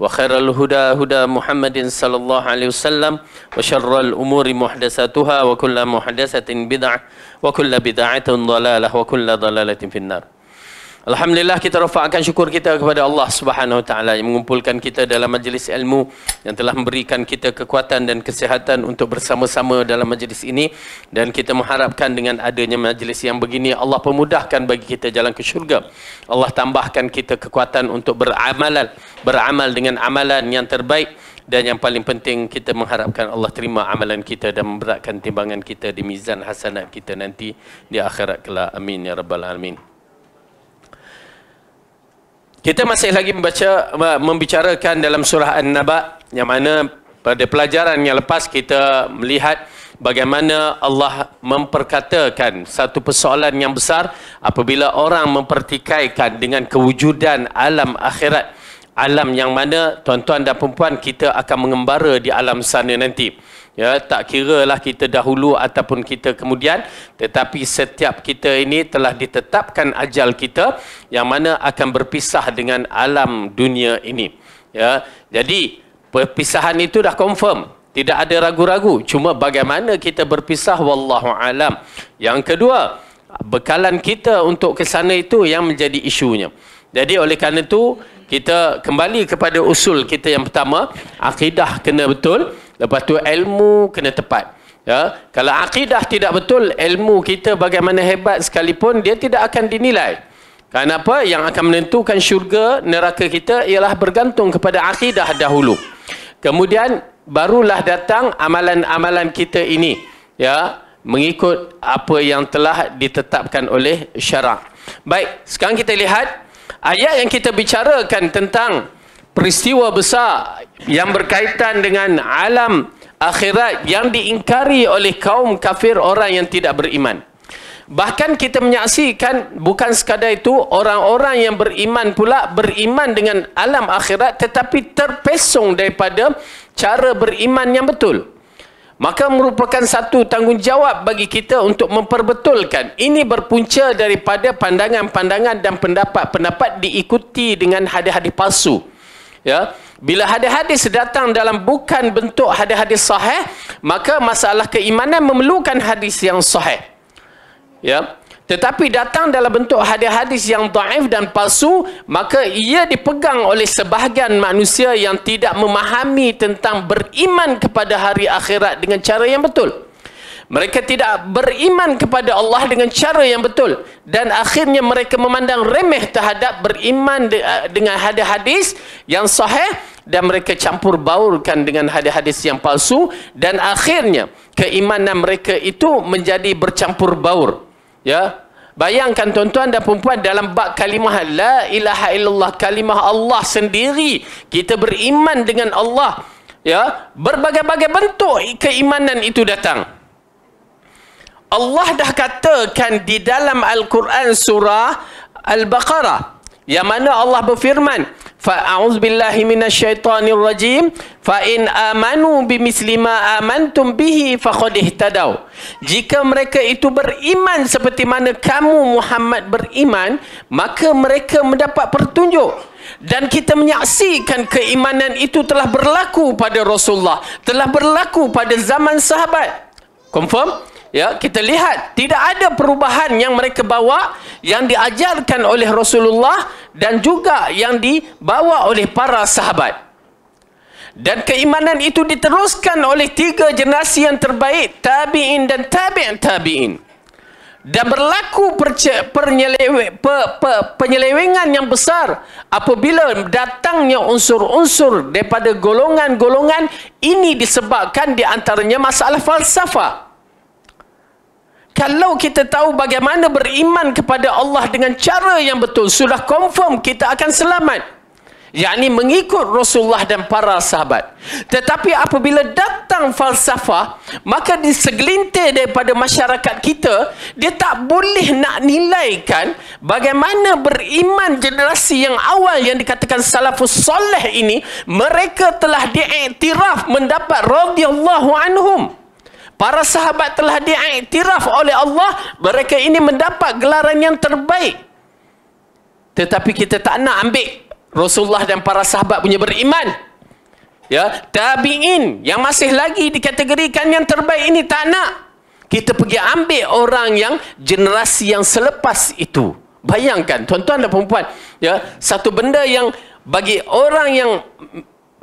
وخير الهدى هدى محمد صلى الله عليه وسلم وشر الأمور محدثاتها وكل محدثة بدعة وكل بدعة ضلالة وكل ضلالة في النار Alhamdulillah kita rafakkan syukur kita kepada Allah Subhanahu Wa Taala yang mengumpulkan kita dalam majlis ilmu yang telah memberikan kita kekuatan dan kesihatan untuk bersama-sama dalam majlis ini dan kita mengharapkan dengan adanya majlis yang begini Allah pemudahkan bagi kita jalan ke syurga. Allah tambahkan kita kekuatan untuk beramal beramal dengan amalan yang terbaik dan yang paling penting kita mengharapkan Allah terima amalan kita dan memberatkan timbangan kita di mizan hasanat kita nanti di akhirat kelak. Amin ya rabbal alamin. Kita masih lagi membaca membicarakan dalam surah An-Naba yang mana pada pelajaran yang lepas kita melihat bagaimana Allah memperkatakan satu persoalan yang besar apabila orang mempertikaikan dengan kewujudan alam akhirat alam yang mana tuan-tuan dan perempuan kita akan mengembara di alam sana nanti. Ya, tak kira lah kita dahulu ataupun kita kemudian tetapi setiap kita ini telah ditetapkan ajal kita yang mana akan berpisah dengan alam dunia ini. Ya, jadi perpisahan itu dah confirm. Tidak ada ragu-ragu. Cuma bagaimana kita berpisah, wallahu alam. Yang kedua, bekalan kita untuk ke sana itu yang menjadi isunya. Jadi oleh kerana itu, kita kembali kepada usul kita yang pertama akidah kena betul lepas tu ilmu kena tepat ya kalau akidah tidak betul ilmu kita bagaimana hebat sekalipun dia tidak akan dinilai kenapa yang akan menentukan syurga neraka kita ialah bergantung kepada akidah dahulu kemudian barulah datang amalan-amalan kita ini ya mengikut apa yang telah ditetapkan oleh syarak baik sekarang kita lihat ayat yang kita bicarakan tentang peristiwa besar yang berkaitan dengan alam akhirat yang diingkari oleh kaum kafir orang yang tidak beriman. Bahkan kita menyaksikan bukan sekadar itu orang-orang yang beriman pula beriman dengan alam akhirat tetapi terpesong daripada cara beriman yang betul maka merupakan satu tanggungjawab bagi kita untuk memperbetulkan ini berpunca daripada pandangan-pandangan dan pendapat-pendapat diikuti dengan hadis-hadis palsu ya bila hadis-hadis datang dalam bukan bentuk hadis-hadis sahih maka masalah keimanan memerlukan hadis yang sahih ya tetapi datang dalam bentuk hadis-hadis yang daif dan palsu, maka ia dipegang oleh sebahagian manusia yang tidak memahami tentang beriman kepada hari akhirat dengan cara yang betul. Mereka tidak beriman kepada Allah dengan cara yang betul. Dan akhirnya mereka memandang remeh terhadap beriman eh, dengan hadis-hadis yang sahih. Dan mereka campur baurkan dengan hadis-hadis yang palsu. Dan akhirnya keimanan mereka itu menjadi bercampur baur. Ya. Bayangkan tuan-tuan dan perempuan dalam bab kalimah La ilaha illallah, kalimah Allah sendiri. Kita beriman dengan Allah. Ya, Berbagai-bagai bentuk keimanan itu datang. Allah dah katakan di dalam Al-Quran surah Al-Baqarah. Yang mana Allah berfirman, fa Billahi fa'auzubillahi rajim, fa in amanu bimisli ma amantum bihi fa faqad ihtadaw. Jika mereka itu beriman seperti mana kamu Muhammad beriman, maka mereka mendapat pertunjuk dan kita menyaksikan keimanan itu telah berlaku pada Rasulullah, telah berlaku pada zaman sahabat. Confirm? ya kita lihat tidak ada perubahan yang mereka bawa yang diajarkan oleh Rasulullah dan juga yang dibawa oleh para sahabat dan keimanan itu diteruskan oleh tiga generasi yang terbaik tabiin dan tabi'in tabiin dan berlaku penyelewengan yang besar apabila datangnya unsur-unsur daripada golongan-golongan ini disebabkan di antaranya masalah falsafah kalau kita tahu bagaimana beriman kepada Allah dengan cara yang betul, sudah confirm kita akan selamat. Yakni mengikut Rasulullah dan para sahabat. Tetapi apabila datang falsafah, maka di segelintir daripada masyarakat kita, dia tak boleh nak nilaikan bagaimana beriman generasi yang awal yang dikatakan salafus soleh ini, mereka telah diiktiraf mendapat radiyallahu anhum para sahabat telah diiktiraf oleh Allah mereka ini mendapat gelaran yang terbaik tetapi kita tak nak ambil Rasulullah dan para sahabat punya beriman ya tabiin yang masih lagi dikategorikan yang terbaik ini tak nak kita pergi ambil orang yang generasi yang selepas itu bayangkan tuan-tuan dan puan ya satu benda yang bagi orang yang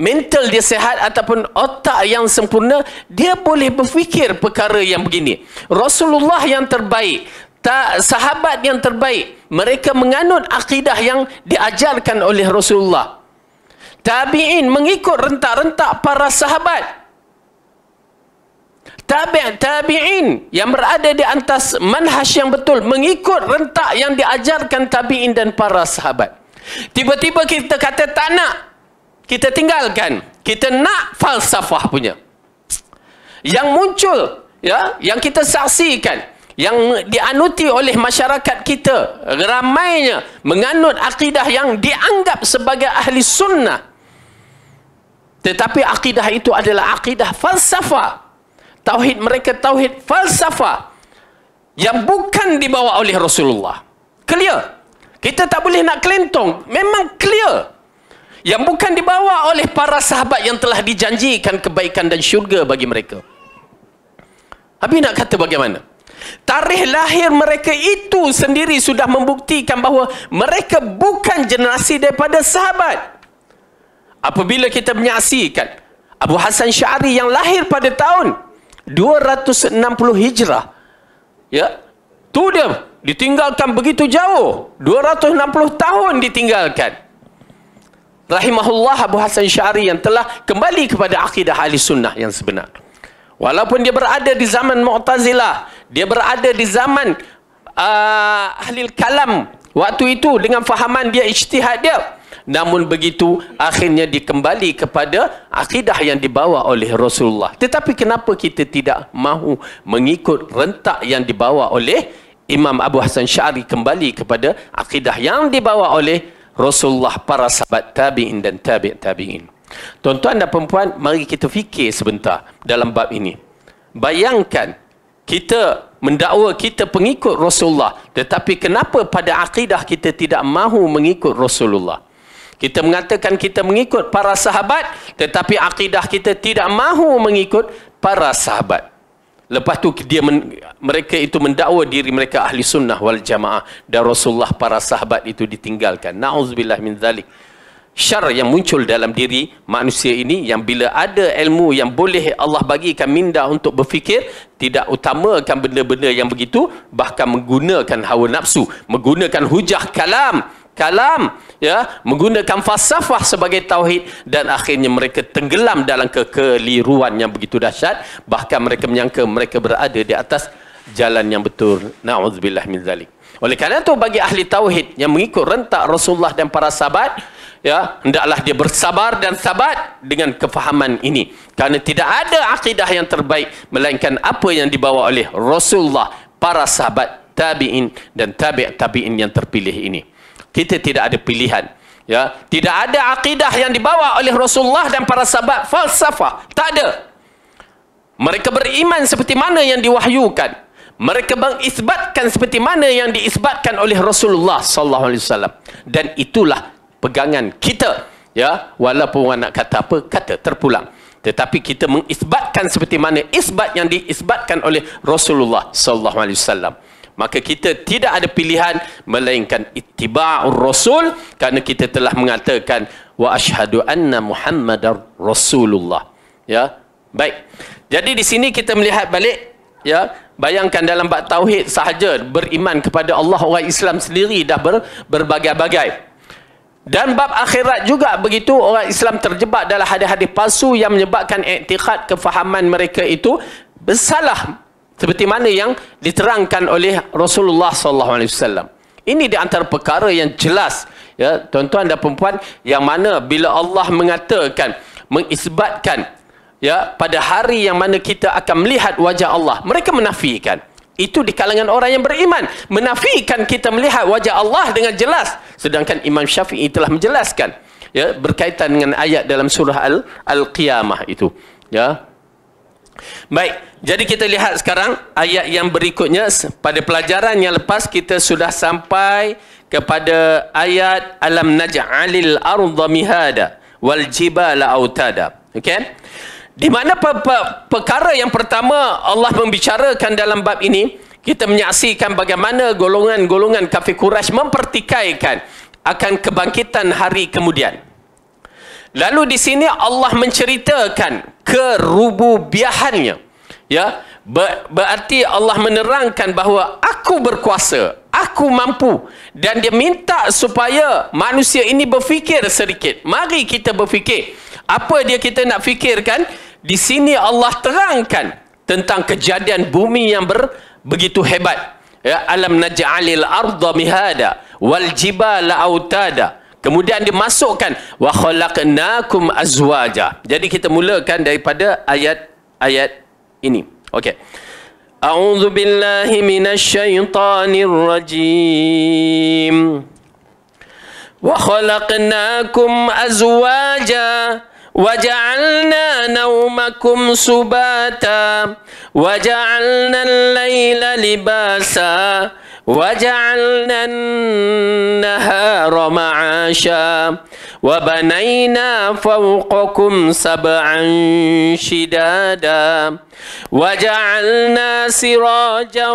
mental dia sehat ataupun otak yang sempurna, dia boleh berfikir perkara yang begini. Rasulullah yang terbaik, tak sahabat yang terbaik, mereka menganut akidah yang diajarkan oleh Rasulullah. Tabi'in mengikut rentak-rentak para sahabat. Tabi'in tabi yang berada di atas manhaj yang betul mengikut rentak yang diajarkan tabi'in dan para sahabat. Tiba-tiba kita kata tak nak kita tinggalkan kita nak falsafah punya yang muncul ya yang kita saksikan yang dianuti oleh masyarakat kita ramainya menganut akidah yang dianggap sebagai ahli sunnah tetapi akidah itu adalah akidah falsafah tauhid mereka tauhid falsafah yang bukan dibawa oleh Rasulullah clear kita tak boleh nak kelentong memang clear yang bukan dibawa oleh para sahabat yang telah dijanjikan kebaikan dan syurga bagi mereka. Habib nak kata bagaimana? Tarikh lahir mereka itu sendiri sudah membuktikan bahawa mereka bukan generasi daripada sahabat. Apabila kita menyaksikan Abu Hassan Syari yang lahir pada tahun 260 Hijrah. Ya. Tu dia ditinggalkan begitu jauh. 260 tahun ditinggalkan rahimahullah Abu Hasan Syari yang telah kembali kepada akidah ahli sunnah yang sebenar. Walaupun dia berada di zaman Mu'tazilah, dia berada di zaman uh, ahli kalam waktu itu dengan fahaman dia ijtihad dia. Namun begitu akhirnya dikembali kepada akidah yang dibawa oleh Rasulullah. Tetapi kenapa kita tidak mahu mengikut rentak yang dibawa oleh Imam Abu Hasan Syari kembali kepada akidah yang dibawa oleh Rasulullah para sahabat tabi'in dan tabi' tabi'in. Tuan-tuan dan perempuan, mari kita fikir sebentar dalam bab ini. Bayangkan kita mendakwa kita pengikut Rasulullah. Tetapi kenapa pada akidah kita tidak mahu mengikut Rasulullah? Kita mengatakan kita mengikut para sahabat. Tetapi akidah kita tidak mahu mengikut para sahabat. Lepas tu dia men, mereka itu mendakwa diri mereka ahli sunnah wal jamaah dan Rasulullah para sahabat itu ditinggalkan. Nauzubillah min zalik. Syar yang muncul dalam diri manusia ini yang bila ada ilmu yang boleh Allah bagikan minda untuk berfikir tidak utamakan benda-benda yang begitu bahkan menggunakan hawa nafsu, menggunakan hujah kalam, kalam ya menggunakan falsafah sebagai tauhid dan akhirnya mereka tenggelam dalam kekeliruan yang begitu dahsyat bahkan mereka menyangka mereka berada di atas jalan yang betul naudzubillah min zalik oleh kerana itu bagi ahli tauhid yang mengikut rentak Rasulullah dan para sahabat ya hendaklah dia bersabar dan sabat dengan kefahaman ini kerana tidak ada akidah yang terbaik melainkan apa yang dibawa oleh Rasulullah para sahabat tabi'in dan tabi' tabi'in yang terpilih ini kita tidak ada pilihan ya tidak ada akidah yang dibawa oleh Rasulullah dan para sahabat falsafah tak ada mereka beriman seperti mana yang diwahyukan mereka mengisbatkan seperti mana yang diisbatkan oleh Rasulullah sallallahu alaihi wasallam dan itulah pegangan kita ya walaupun orang nak kata apa kata terpulang tetapi kita mengisbatkan seperti mana isbat yang diisbatkan oleh Rasulullah sallallahu alaihi wasallam maka kita tidak ada pilihan melainkan ittiba'ur rasul kerana kita telah mengatakan wa ashadu anna muhammadar rasulullah ya baik jadi di sini kita melihat balik ya bayangkan dalam bab tauhid sahaja beriman kepada Allah orang Islam sendiri dah ber, berbagai-bagai dan bab akhirat juga begitu orang Islam terjebak dalam hadis-hadis palsu yang menyebabkan iktikad kefahaman mereka itu bersalah seperti mana yang diterangkan oleh Rasulullah SAW Ini di antara perkara yang jelas ya tuan-tuan dan puan yang mana bila Allah mengatakan mengisbatkan ya pada hari yang mana kita akan melihat wajah Allah mereka menafikan itu di kalangan orang yang beriman menafikan kita melihat wajah Allah dengan jelas sedangkan Imam Syafi'i telah menjelaskan ya berkaitan dengan ayat dalam surah al al itu ya baik jadi kita lihat sekarang ayat yang berikutnya pada pelajaran yang lepas kita sudah sampai kepada ayat alam naj'alil arda mihada wal jibala autada. Okey. Di mana pe- pe- perkara yang pertama Allah membicarakan dalam bab ini, kita menyaksikan bagaimana golongan-golongan kafir Quraisy mempertikaikan akan kebangkitan hari kemudian. Lalu di sini Allah menceritakan kerububiahannya. Ya, ber, berarti Allah menerangkan bahawa aku berkuasa, aku mampu dan dia minta supaya manusia ini berfikir sedikit. Mari kita berfikir. Apa dia kita nak fikirkan? Di sini Allah terangkan tentang kejadian bumi yang ber, begitu hebat. Ya, alam naj'alil arda mihada wal jibala autada. Kemudian dimasukkan masukkan wa khalaqnakum azwaja. Jadi kita mulakan daripada ayat ayat ini. Okey. A'udzu billahi minasy syaithanir rajim. Wa khalaqnakum azwaja وجعلنا نومكم سباتا وجعلنا laila libasa. وجعلنا النهار معاشا وبنينا فوقكم سبعا شدادا وجعلنا سراجا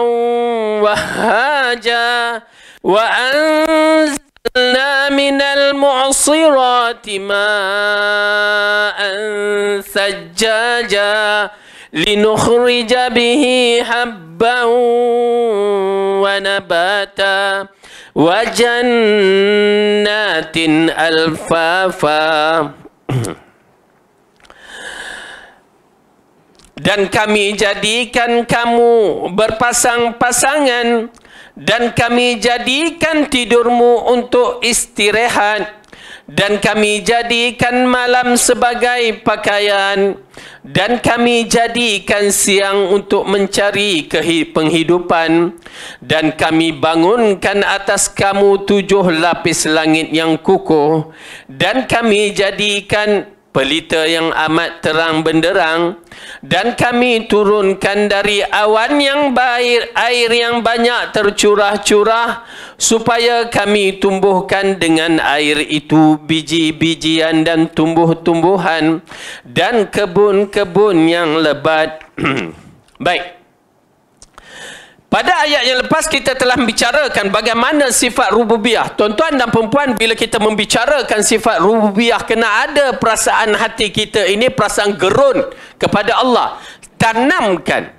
وهاجا وأنزلنا من المعصرات ماء ثجاجا bihi لنخرج به حبا ونباتا وجنات الفافا dan kami jadikan kamu berpasang-pasangan dan kami jadikan tidurmu untuk istirahat dan kami jadikan malam sebagai pakaian dan kami jadikan siang untuk mencari penghidupan dan kami bangunkan atas kamu tujuh lapis langit yang kukuh dan kami jadikan pelita yang amat terang benderang dan kami turunkan dari awan yang baik air yang banyak tercurah-curah supaya kami tumbuhkan dengan air itu biji-bijian dan tumbuh-tumbuhan dan kebun-kebun yang lebat baik pada ayat yang lepas kita telah membicarakan bagaimana sifat rububiyah. Tuan-tuan dan perempuan bila kita membicarakan sifat rububiyah kena ada perasaan hati kita ini perasaan gerun kepada Allah. Tanamkan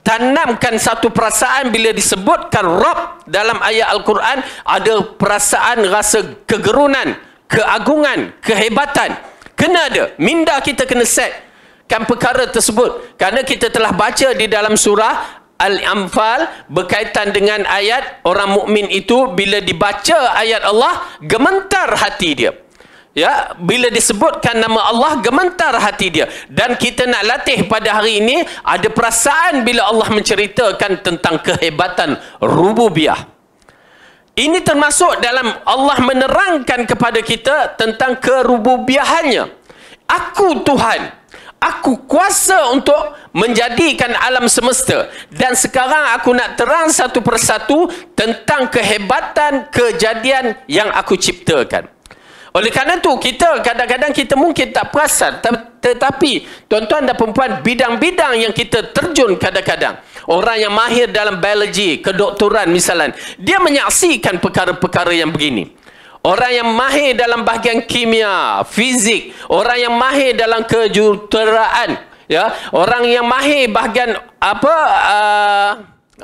tanamkan satu perasaan bila disebutkan Rabb dalam ayat Al-Quran ada perasaan rasa kegerunan, keagungan, kehebatan. Kena ada. Minda kita kena set kan perkara tersebut kerana kita telah baca di dalam surah Al-Anfal berkaitan dengan ayat orang mukmin itu bila dibaca ayat Allah gemetar hati dia. Ya, bila disebutkan nama Allah gemetar hati dia dan kita nak latih pada hari ini ada perasaan bila Allah menceritakan tentang kehebatan rububiyah. Ini termasuk dalam Allah menerangkan kepada kita tentang kerububiahannya. Aku Tuhan, aku kuasa untuk menjadikan alam semesta dan sekarang aku nak terang satu persatu tentang kehebatan kejadian yang aku ciptakan oleh kerana tu kita kadang-kadang kita mungkin tak perasan tetapi tuan-tuan dan perempuan bidang-bidang yang kita terjun kadang-kadang orang yang mahir dalam biologi kedoktoran misalnya dia menyaksikan perkara-perkara yang begini Orang yang mahir dalam bahagian kimia, fizik, orang yang mahir dalam kejuruteraan, ya, orang yang mahir bahagian apa uh,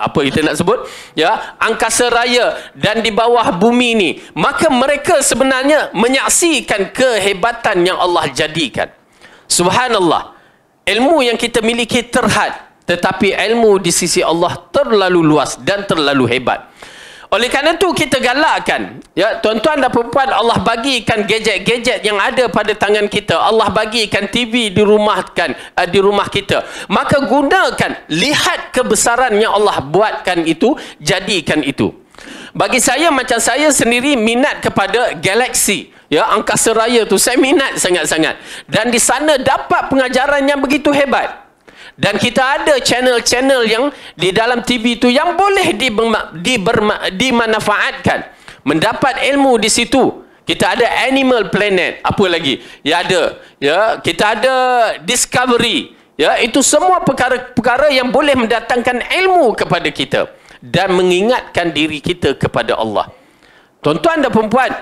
apa kita nak sebut, ya, angkasa raya dan di bawah bumi ni, maka mereka sebenarnya menyaksikan kehebatan yang Allah jadikan. Subhanallah. Ilmu yang kita miliki terhad, tetapi ilmu di sisi Allah terlalu luas dan terlalu hebat. Oleh kerana itu kita galakkan. Ya, tuan-tuan dan puan-puan Allah bagikan gadget-gadget yang ada pada tangan kita. Allah bagikan TV di rumahkan uh, di rumah kita. Maka gunakan, lihat kebesaran yang Allah buatkan itu, jadikan itu. Bagi saya macam saya sendiri minat kepada Galaxy, ya angkasa raya tu saya minat sangat-sangat dan di sana dapat pengajaran yang begitu hebat dan kita ada channel-channel yang di dalam TV itu yang boleh dimanfaatkan mendapat ilmu di situ kita ada animal planet apa lagi ya ada ya kita ada discovery ya itu semua perkara-perkara yang boleh mendatangkan ilmu kepada kita dan mengingatkan diri kita kepada Allah tuan-tuan dan puan-puan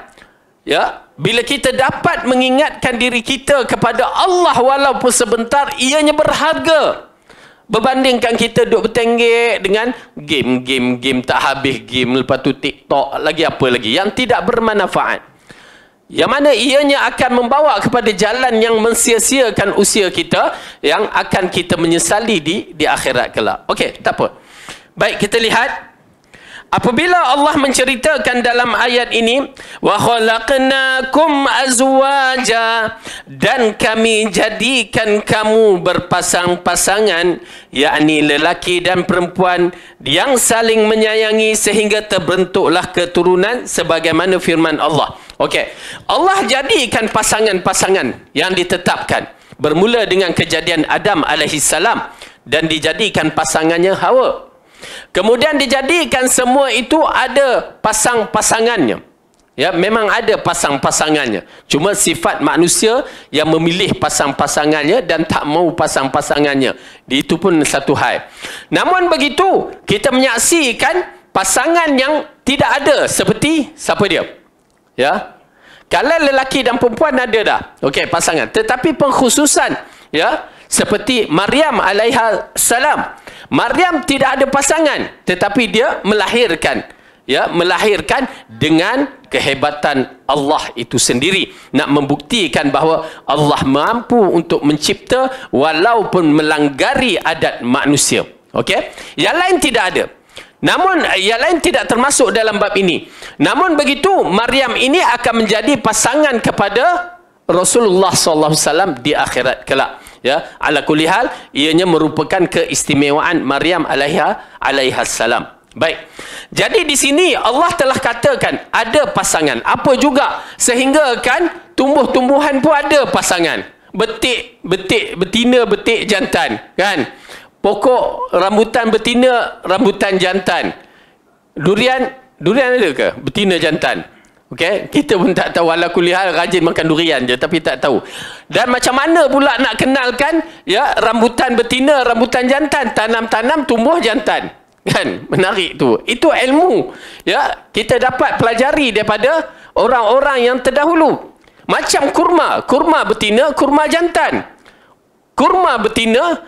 ya bila kita dapat mengingatkan diri kita kepada Allah walaupun sebentar ianya berharga Berbandingkan kita duduk bertenggek dengan game, game, game, tak habis game, lepas tu TikTok, lagi apa lagi. Yang tidak bermanfaat. Yang mana ianya akan membawa kepada jalan yang mensia usia kita yang akan kita menyesali di di akhirat kelak. Okey, tak apa. Baik, kita lihat Apabila Allah menceritakan dalam ayat ini wa khalaqnakum azwaja dan kami jadikan kamu berpasang-pasangan yakni lelaki dan perempuan yang saling menyayangi sehingga terbentuklah keturunan sebagaimana firman Allah. Okey. Allah jadikan pasangan-pasangan yang ditetapkan bermula dengan kejadian Adam salam dan dijadikan pasangannya Hawa Kemudian dijadikan semua itu ada pasang-pasangannya. Ya, memang ada pasang-pasangannya. Cuma sifat manusia yang memilih pasang-pasangannya dan tak mau pasang-pasangannya. Itu pun satu hal. Namun begitu, kita menyaksikan pasangan yang tidak ada seperti siapa dia? Ya. Kalau lelaki dan perempuan ada dah. Okey, pasangan. Tetapi pengkhususan ya seperti Maryam alaiha salam Maryam tidak ada pasangan tetapi dia melahirkan ya melahirkan dengan kehebatan Allah itu sendiri nak membuktikan bahawa Allah mampu untuk mencipta walaupun melanggari adat manusia okey yang lain tidak ada Namun yang lain tidak termasuk dalam bab ini. Namun begitu Maryam ini akan menjadi pasangan kepada Rasulullah SAW di akhirat kelak. Ya, ala kulli hal ianya merupakan keistimewaan Maryam alaiha alaihi salam. Baik. Jadi di sini Allah telah katakan ada pasangan. Apa juga sehingga kan tumbuh-tumbuhan pun ada pasangan. Betik, betik, betina, betik jantan, kan? Pokok rambutan betina, rambutan jantan. Durian, durian ada ke? Betina jantan. Okay? Kita pun tak tahu wala kulihal rajin makan durian je tapi tak tahu. Dan macam mana pula nak kenalkan ya rambutan betina, rambutan jantan, tanam-tanam tumbuh jantan. Kan? Menarik tu. Itu ilmu. Ya, kita dapat pelajari daripada orang-orang yang terdahulu. Macam kurma, kurma betina, kurma jantan. Kurma betina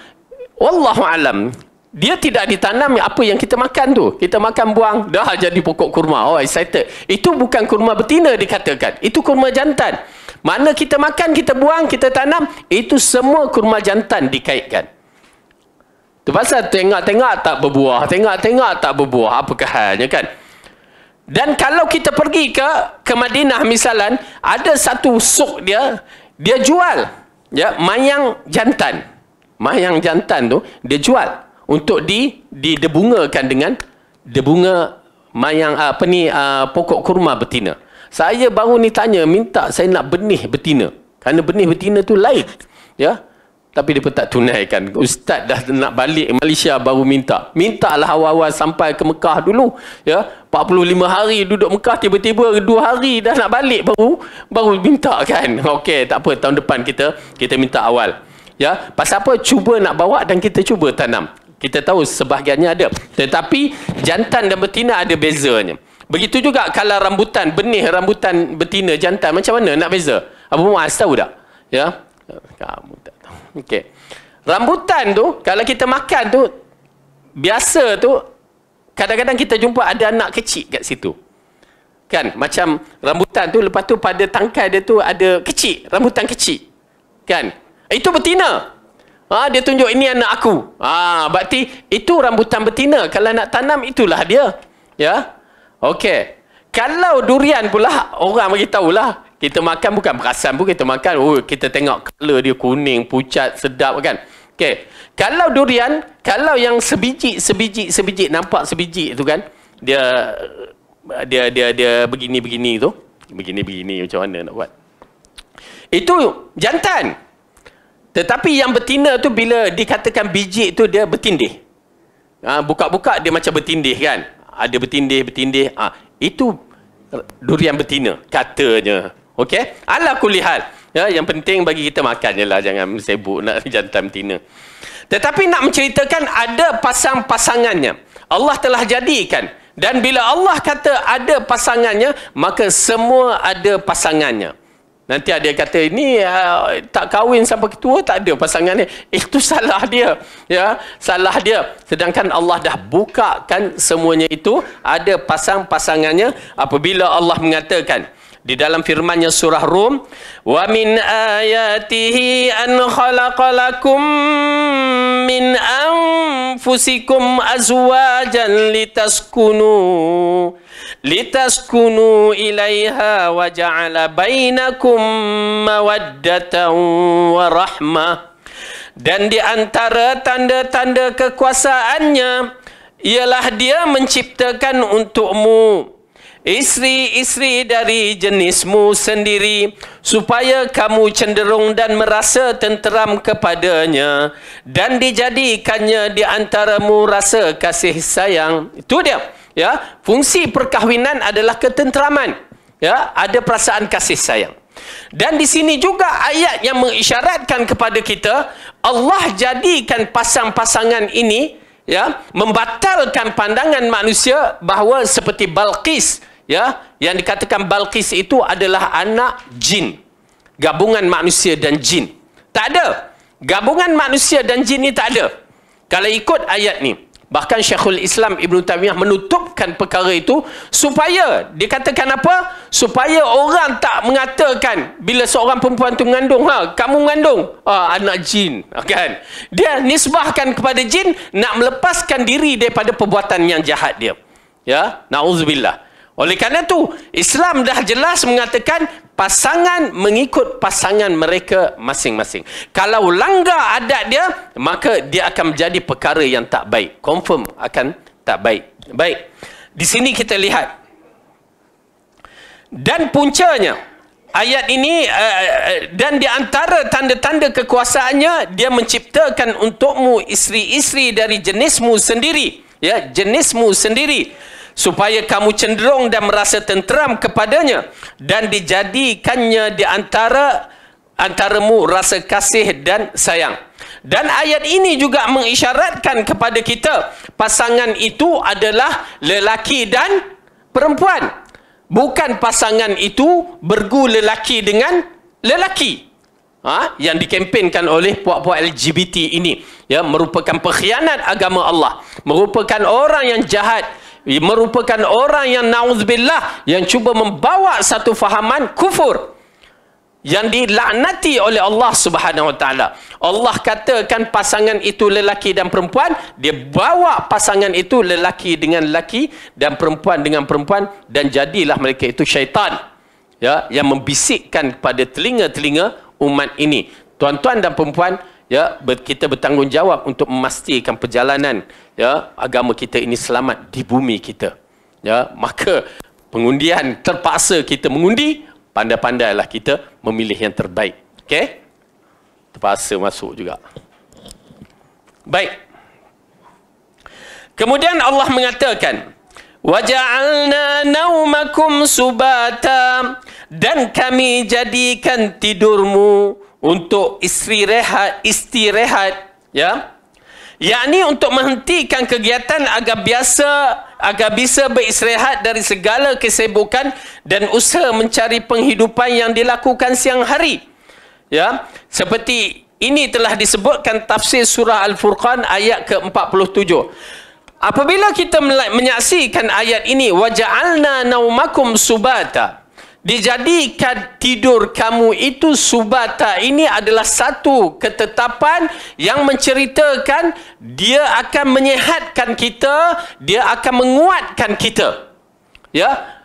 wallahu alam dia tidak ditanam apa yang kita makan tu. Kita makan buang, dah jadi pokok kurma. Oh, excited. Itu bukan kurma betina dikatakan. Itu kurma jantan. Mana kita makan, kita buang, kita tanam, itu semua kurma jantan dikaitkan. Itu pasal tengok-tengok tak berbuah, tengok-tengok tak berbuah, apakah halnya kan? Dan kalau kita pergi ke ke Madinah misalan, ada satu suk dia, dia jual ya mayang jantan. Mayang jantan tu dia jual untuk di didebungakan dengan debunga mayang ah, apa ni uh, pokok kurma betina. Saya baru ni tanya minta saya nak benih betina. Kerana benih betina tu lain. Ya. Tapi dia pun tak tunaikan. Ustaz dah nak balik Malaysia baru minta. Mintalah awal-awal sampai ke Mekah dulu. Ya. 45 hari duduk Mekah tiba-tiba 2 hari dah nak balik baru baru minta kan. Okey, tak apa tahun depan kita kita minta awal. Ya, pasal apa cuba nak bawa dan kita cuba tanam. Kita tahu sebahagiannya ada. Tetapi jantan dan betina ada bezanya. Begitu juga kalau rambutan, benih rambutan betina jantan macam mana nak beza? Abu Muaz tahu tak? Ya. Kamu tak tahu. Okey. Rambutan tu kalau kita makan tu biasa tu kadang-kadang kita jumpa ada anak kecil kat situ. Kan? Macam rambutan tu lepas tu pada tangkai dia tu ada kecil, rambutan kecil. Kan? Itu betina. Ah ha, dia tunjuk ini anak aku. Ah ha, berarti itu rambutan betina kalau nak tanam itulah dia. Ya. Okey. Kalau durian pula orang bagi tahulah. Kita makan bukan perasan pun kita makan. Oh kita tengok color dia kuning, pucat, sedap kan. Okey. Kalau durian, kalau yang sebiji sebiji sebiji nampak sebiji tu kan, dia dia dia dia begini-begini tu. Begini-begini macam mana nak buat? Itu jantan. Tetapi yang betina tu bila dikatakan biji tu dia bertindih. Ha, buka-buka ha, dia macam bertindih kan. Ada bertindih, bertindih. Ha, itu durian betina katanya. Okey. Ala kulihal. Ya, yang penting bagi kita makan je lah. Jangan sibuk nak jantan betina. Tetapi nak menceritakan ada pasang-pasangannya. Allah telah jadikan. Dan bila Allah kata ada pasangannya, maka semua ada pasangannya. Nanti ada kata ini uh, ah, tak kahwin sampai ketua tak ada pasangan ni. Itu salah dia. Ya, salah dia. Sedangkan Allah dah bukakan semuanya itu ada pasang-pasangannya apabila Allah mengatakan di dalam firman-Nya surah Rum wa min ayatihi an khalaqalakum min anfusikum azwajan litaskunu litaskunu ilaiha wa ja'ala bainakum mawaddatan wa rahmah dan di antara tanda-tanda kekuasaannya ialah dia menciptakan untukmu Isteri-isteri dari jenismu sendiri supaya kamu cenderung dan merasa tenteram kepadanya dan dijadikannya di antaramu rasa kasih sayang. Itu dia. Ya, fungsi perkahwinan adalah ketenteraman. Ya, ada perasaan kasih sayang. Dan di sini juga ayat yang mengisyaratkan kepada kita Allah jadikan pasang-pasangan ini ya membatalkan pandangan manusia bahawa seperti Balqis ya yang dikatakan Balqis itu adalah anak jin gabungan manusia dan jin tak ada gabungan manusia dan jin ni tak ada kalau ikut ayat ni bahkan Syekhul Islam Ibn Taymiyah menutupkan perkara itu supaya dikatakan apa supaya orang tak mengatakan bila seorang perempuan tu mengandung ha kamu mengandung ah, anak jin ha, kan dia nisbahkan kepada jin nak melepaskan diri daripada perbuatan yang jahat dia ya nauzubillah oleh kerana tu Islam dah jelas mengatakan pasangan mengikut pasangan mereka masing-masing. Kalau langgar adat dia, maka dia akan menjadi perkara yang tak baik. Confirm akan tak baik. Baik. Di sini kita lihat. Dan puncanya, ayat ini uh, uh, dan di antara tanda-tanda kekuasaannya, dia menciptakan untukmu isteri-isteri dari jenismu sendiri. Ya, jenismu sendiri supaya kamu cenderung dan merasa tenteram kepadanya dan dijadikannya di antara antaramu rasa kasih dan sayang. Dan ayat ini juga mengisyaratkan kepada kita pasangan itu adalah lelaki dan perempuan. Bukan pasangan itu bergu lelaki dengan lelaki. Ha? yang dikempenkan oleh puak-puak LGBT ini ya merupakan pengkhianat agama Allah, merupakan orang yang jahat merupakan orang yang na'udzubillah yang cuba membawa satu fahaman kufur yang dilaknati oleh Allah Subhanahu Wa Taala. Allah katakan pasangan itu lelaki dan perempuan, dia bawa pasangan itu lelaki dengan lelaki dan perempuan dengan perempuan dan jadilah mereka itu syaitan. Ya, yang membisikkan kepada telinga-telinga umat ini. Tuan-tuan dan perempuan, ya kita bertanggungjawab untuk memastikan perjalanan ya agama kita ini selamat di bumi kita ya maka pengundian terpaksa kita mengundi pandai-pandailah kita memilih yang terbaik okey terpaksa masuk juga baik kemudian Allah mengatakan waja'alna naumakum subata dan kami jadikan tidurmu untuk isteri rehat, istirehat, ya. Yakni untuk menghentikan kegiatan agar biasa, agar bisa beristirahat dari segala kesibukan dan usaha mencari penghidupan yang dilakukan siang hari. Ya, seperti ini telah disebutkan tafsir surah Al-Furqan ayat ke-47. Apabila kita menyaksikan ayat ini, وَجَعَلْنَا نَوْمَكُمْ سُبَاتًا Dijadikan tidur kamu itu subata ini adalah satu ketetapan yang menceritakan dia akan menyehatkan kita, dia akan menguatkan kita. Ya.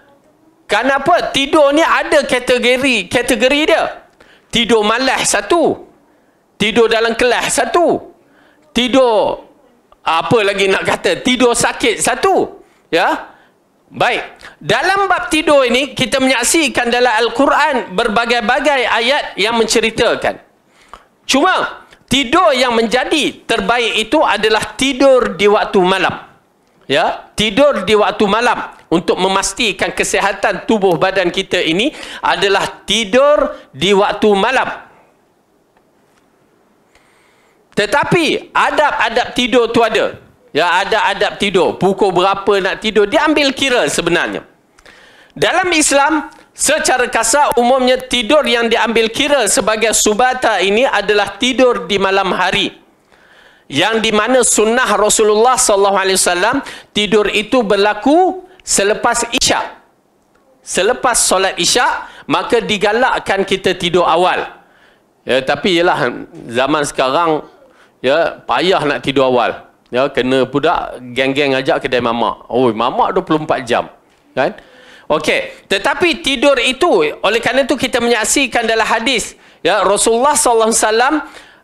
Kenapa? Tidur ni ada kategori, kategori dia. Tidur malas satu. Tidur dalam kelas satu. Tidur apa lagi nak kata? Tidur sakit satu. Ya. Baik, dalam bab tidur ini kita menyaksikan dalam Al-Quran berbagai-bagai ayat yang menceritakan. Cuma tidur yang menjadi terbaik itu adalah tidur di waktu malam. Ya, tidur di waktu malam untuk memastikan kesihatan tubuh badan kita ini adalah tidur di waktu malam. Tetapi adab-adab tidur tu ada. Ya, ada adab tidur. Pukul berapa nak tidur. Dia ambil kira sebenarnya. Dalam Islam, secara kasar umumnya tidur yang diambil kira sebagai subata ini adalah tidur di malam hari. Yang di mana sunnah Rasulullah SAW, tidur itu berlaku selepas isyak. Selepas solat isyak, maka digalakkan kita tidur awal. Ya, tapi ialah zaman sekarang, ya, payah nak tidur awal ya kena budak geng-geng ajak kedai mamak oi oh, mamak 24 jam kan okey tetapi tidur itu oleh kerana itu kita menyaksikan dalam hadis ya Rasulullah sallallahu alaihi wasallam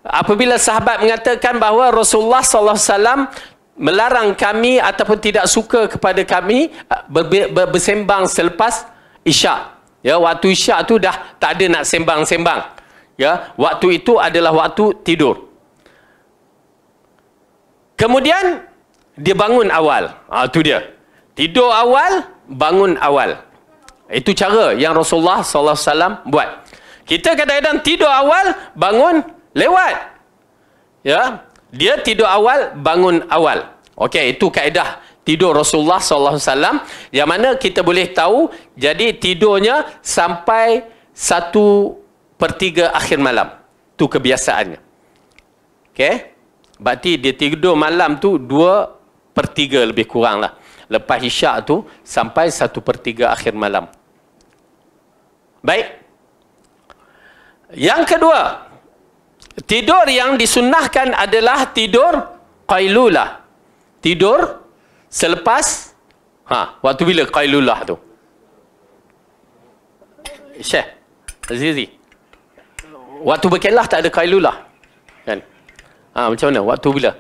apabila sahabat mengatakan bahawa Rasulullah sallallahu alaihi wasallam melarang kami ataupun tidak suka kepada kami ber- eh, ber- ber- bersembang selepas isyak ya waktu isyak tu dah tak ada nak sembang-sembang ya waktu itu adalah waktu tidur Kemudian dia bangun awal. ha, tu dia. Tidur awal, bangun awal. Itu cara yang Rasulullah sallallahu alaihi wasallam buat. Kita kadang-kadang tidur awal, bangun lewat. Ya. Dia tidur awal, bangun awal. Okey, itu kaedah tidur Rasulullah sallallahu alaihi wasallam yang mana kita boleh tahu jadi tidurnya sampai 1/3 akhir malam. Itu kebiasaannya. Okey. Berarti dia tidur malam tu dua per tiga lebih kurang lah. Lepas isyak tu sampai satu per tiga akhir malam. Baik. Yang kedua. Tidur yang disunnahkan adalah tidur qailulah. Tidur selepas ha, waktu bila qailulah tu? Syekh Azizi. Waktu berkelah tak ada qailulah. Kan? Ah ha, macam mana? Waktu bila?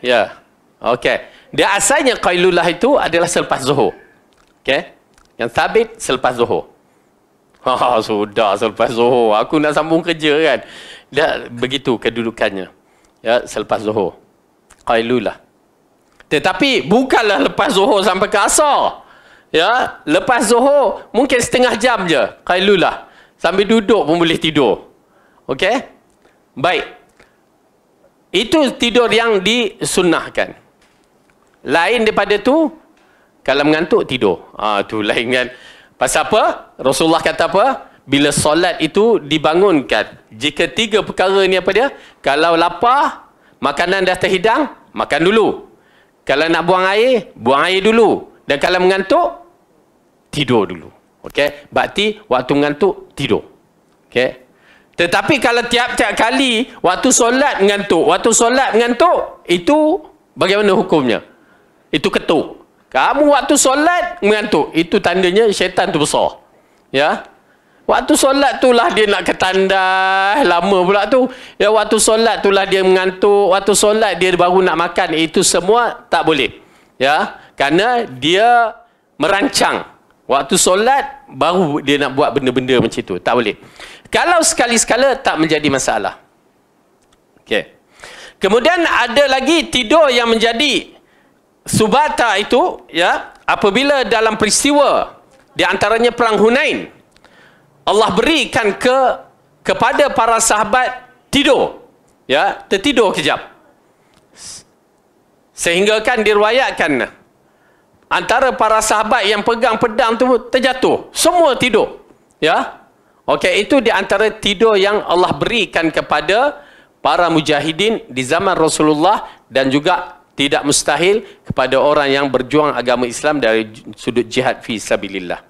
ya. Okey. Dia asalnya qailulah itu adalah selepas Zuhur. Okey. Yang sabit selepas Zuhur. Ha sudah selepas Zuhur. Aku nak sambung kerja kan. Dia begitu kedudukannya. Ya, selepas Zuhur. Qailulah. Tetapi bukanlah lepas Zuhur sampai ke Asar. Ya, lepas Zuhur mungkin setengah jam je. Kailulah. Sambil duduk pun boleh tidur. Okey? Baik. Itu tidur yang disunnahkan. Lain daripada tu kalau mengantuk tidur. Ah ha, tu lain kan. Pasal apa? Rasulullah kata apa? Bila solat itu dibangunkan. Jika tiga perkara ni apa dia? Kalau lapar, makanan dah terhidang, makan dulu. Kalau nak buang air, buang air dulu. Dan kalau mengantuk, tidur dulu. Okey, bakti waktu mengantuk tidur. Okey. Tetapi kalau tiap-tiap kali waktu solat mengantuk, waktu solat mengantuk, itu bagaimana hukumnya? Itu ketuk. Kamu waktu solat mengantuk, itu tandanya syaitan tu besar. Ya. Waktu solat tu lah dia nak ketandas, lama pula tu. Ya waktu solat tu lah dia mengantuk, waktu solat dia baru nak makan, itu semua tak boleh. Ya, kerana dia merancang. Waktu solat, baru dia nak buat benda-benda macam itu. Tak boleh. Kalau sekali-sekala, tak menjadi masalah. Okay. Kemudian ada lagi tidur yang menjadi subata itu, ya apabila dalam peristiwa, di antaranya Perang Hunain, Allah berikan ke kepada para sahabat tidur. ya Tertidur kejap. Sehinggakan diruayatkan. Sehinggakan antara para sahabat yang pegang pedang tu terjatuh. Semua tidur. Ya. Okey, itu di antara tidur yang Allah berikan kepada para mujahidin di zaman Rasulullah dan juga tidak mustahil kepada orang yang berjuang agama Islam dari sudut jihad fi sabilillah.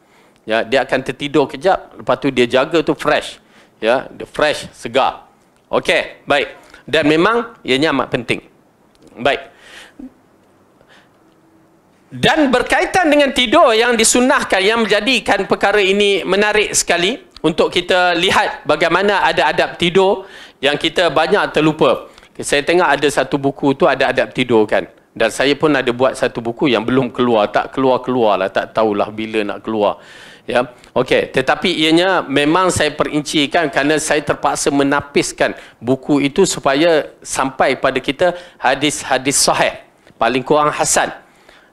Ya, dia akan tertidur kejap, lepas tu dia jaga tu fresh. Ya, dia fresh, segar. Okey, baik. Dan memang ianya amat penting. Baik. Dan berkaitan dengan tidur yang disunahkan yang menjadikan perkara ini menarik sekali untuk kita lihat bagaimana ada adab tidur yang kita banyak terlupa. Saya tengok ada satu buku tu ada adab tidur kan. Dan saya pun ada buat satu buku yang belum keluar. Tak keluar-keluar lah. Tak tahulah bila nak keluar. Ya, okay. Tetapi ianya memang saya perincikan kerana saya terpaksa menapiskan buku itu supaya sampai pada kita hadis-hadis sahih. Paling kurang Hasan.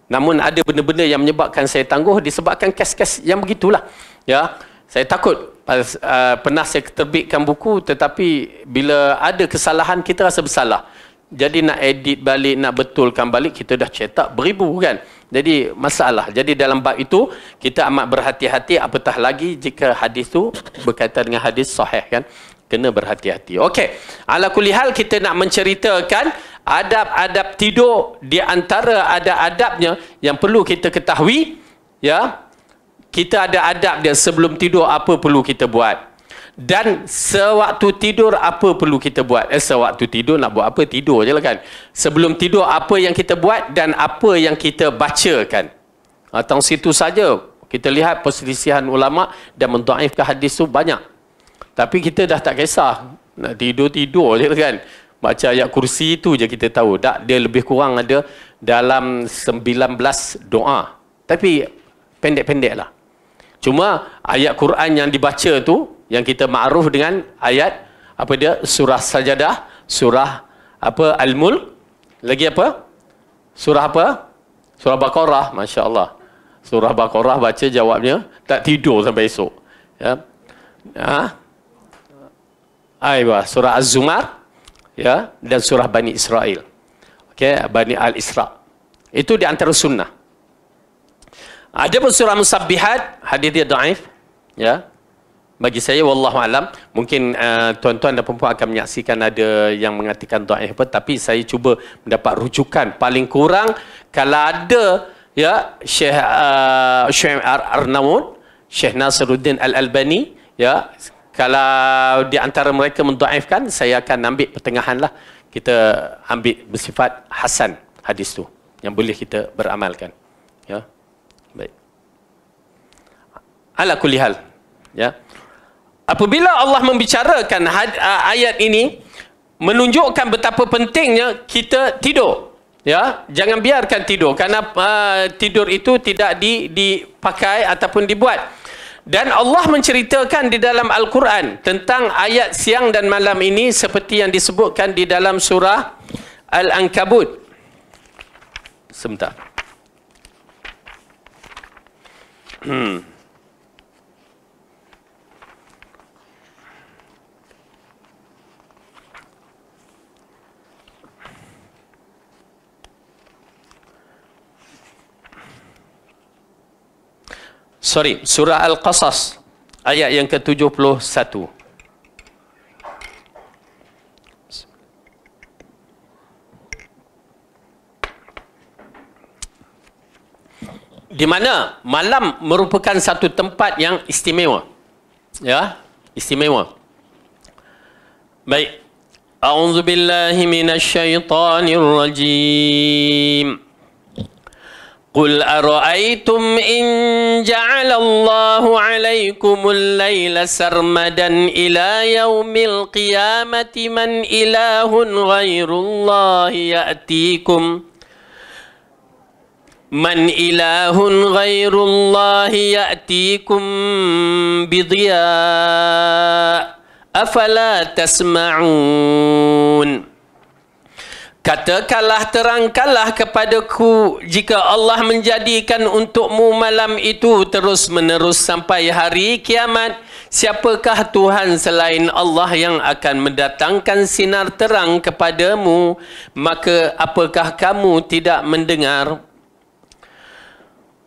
Namun ada benda-benda yang menyebabkan saya tangguh disebabkan kes-kes yang begitulah. Ya, saya takut uh, pernah saya terbitkan buku tetapi bila ada kesalahan kita rasa bersalah. Jadi nak edit balik, nak betulkan balik, kita dah cetak beribu kan. Jadi masalah. Jadi dalam bab itu, kita amat berhati-hati apatah lagi jika hadis itu berkaitan dengan hadis sahih kan kena berhati-hati. Okey. Ala kulli hal kita nak menceritakan adab-adab tidur di antara adab-adabnya yang perlu kita ketahui, ya. Kita ada adab dia sebelum tidur apa perlu kita buat. Dan sewaktu tidur apa perlu kita buat? Eh, sewaktu tidur nak buat apa? Tidur je lah kan. Sebelum tidur apa yang kita buat dan apa yang kita bacakan. Atau situ saja kita lihat perselisihan ulama dan mentaifkan hadis tu banyak. Tapi kita dah tak kisah. Nak tidur-tidur je kan. Baca ayat kursi tu je kita tahu. Tak, dia lebih kurang ada dalam 19 doa. Tapi pendek-pendek lah. Cuma ayat Quran yang dibaca tu, yang kita ma'ruf dengan ayat, apa dia? Surah Sajadah, Surah apa Al-Mul, lagi apa? Surah apa? Surah Baqarah, Masya Allah. Surah Baqarah baca jawabnya, tak tidur sampai esok. Ya. Ha? Aibah, surah Az-Zumar ya dan surah Bani Israel. Okey, Bani Al-Isra. Itu di antara sunnah. Ada pun surah Musabbihat, hadis dia daif, ya. Bagi saya wallahu alam, mungkin uh, tuan-tuan dan puan-puan akan menyaksikan ada yang mengatakan daif apa, tapi saya cuba mendapat rujukan paling kurang kalau ada ya Syekh uh, Syekh Ar Arnaud, Syekh Nasiruddin Al-Albani, ya kalau di antara mereka mendoaifkan, saya akan ambil pertengahan lah. Kita ambil bersifat hasan hadis tu yang boleh kita beramalkan. Ya. Baik. Ala kulli hal. Ya. Apabila Allah membicarakan had, ayat ini menunjukkan betapa pentingnya kita tidur. Ya, jangan biarkan tidur kerana uh, tidur itu tidak di, dipakai ataupun dibuat. Dan Allah menceritakan di dalam Al-Quran tentang ayat siang dan malam ini seperti yang disebutkan di dalam surah Al-Ankabut. Sebentar. Hmm. Sorry, surah Al-Qasas ayat yang ke-71. Di mana malam merupakan satu tempat yang istimewa. Ya, istimewa. Baik. A'udzubillahi minasyaitonirrajim. rajim. قل أرأيتم إن جعل الله عليكم الليل سرمدا إلى يوم القيامة من إله غير الله يأتيكم من إله غير الله يأتيكم بضياء أفلا تسمعون Katakanlah terangkanlah kepadaku jika Allah menjadikan untukmu malam itu terus menerus sampai hari kiamat. Siapakah Tuhan selain Allah yang akan mendatangkan sinar terang kepadamu? Maka apakah kamu tidak mendengar?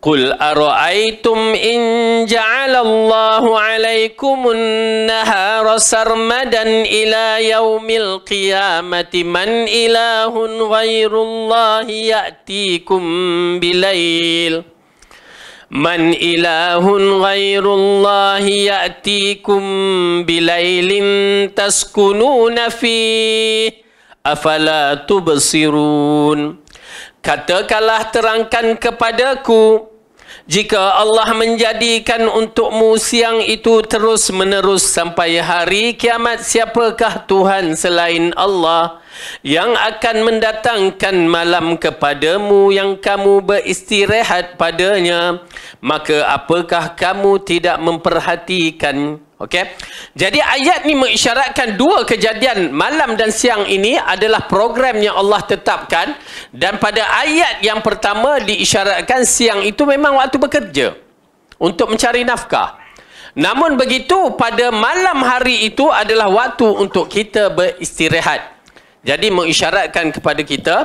قل أرأيتم إن جعل الله عليكم النهار سرمدا إلى يوم القيامة من إله غير الله يأتيكم بليل من إله غير الله يأتيكم بليل تسكنون فيه أفلا تبصرون Katakanlah terangkan kepadaku, jika Allah menjadikan untukmu siang itu terus menerus sampai hari kiamat siapakah Tuhan selain Allah yang akan mendatangkan malam kepadamu yang kamu beristirahat padanya maka apakah kamu tidak memperhatikan Okey. Jadi ayat ni mengisyaratkan dua kejadian malam dan siang ini adalah program yang Allah tetapkan dan pada ayat yang pertama diisyaratkan siang itu memang waktu bekerja untuk mencari nafkah. Namun begitu pada malam hari itu adalah waktu untuk kita beristirahat. Jadi mengisyaratkan kepada kita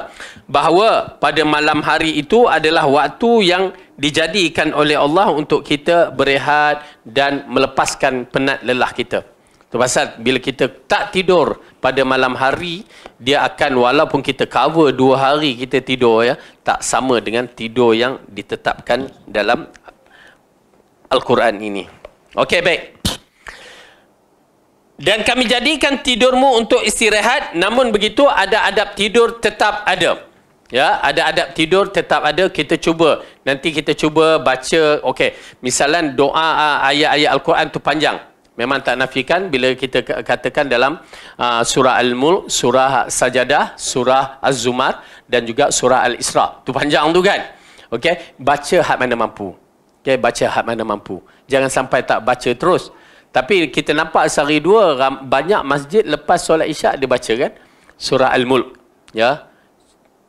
bahawa pada malam hari itu adalah waktu yang dijadikan oleh Allah untuk kita berehat dan melepaskan penat lelah kita. Sebab bila kita tak tidur pada malam hari, dia akan walaupun kita cover dua hari kita tidur ya, tak sama dengan tidur yang ditetapkan dalam Al-Quran ini. Okey, baik dan kami jadikan tidurmu untuk istirahat namun begitu ada adab tidur tetap ada ya ada adab tidur tetap ada kita cuba nanti kita cuba baca okey misalan doa ah, ayat-ayat al-Quran tu panjang memang tak nafikan bila kita katakan dalam uh, surah al-mulk surah sajadah surah az-zumar dan juga surah al-isra tu panjang tu kan okey baca hak mana mampu okey baca hak mana mampu jangan sampai tak baca terus tapi kita nampak sehari dua banyak masjid lepas solat isyak dia baca kan surah al-mulk ya.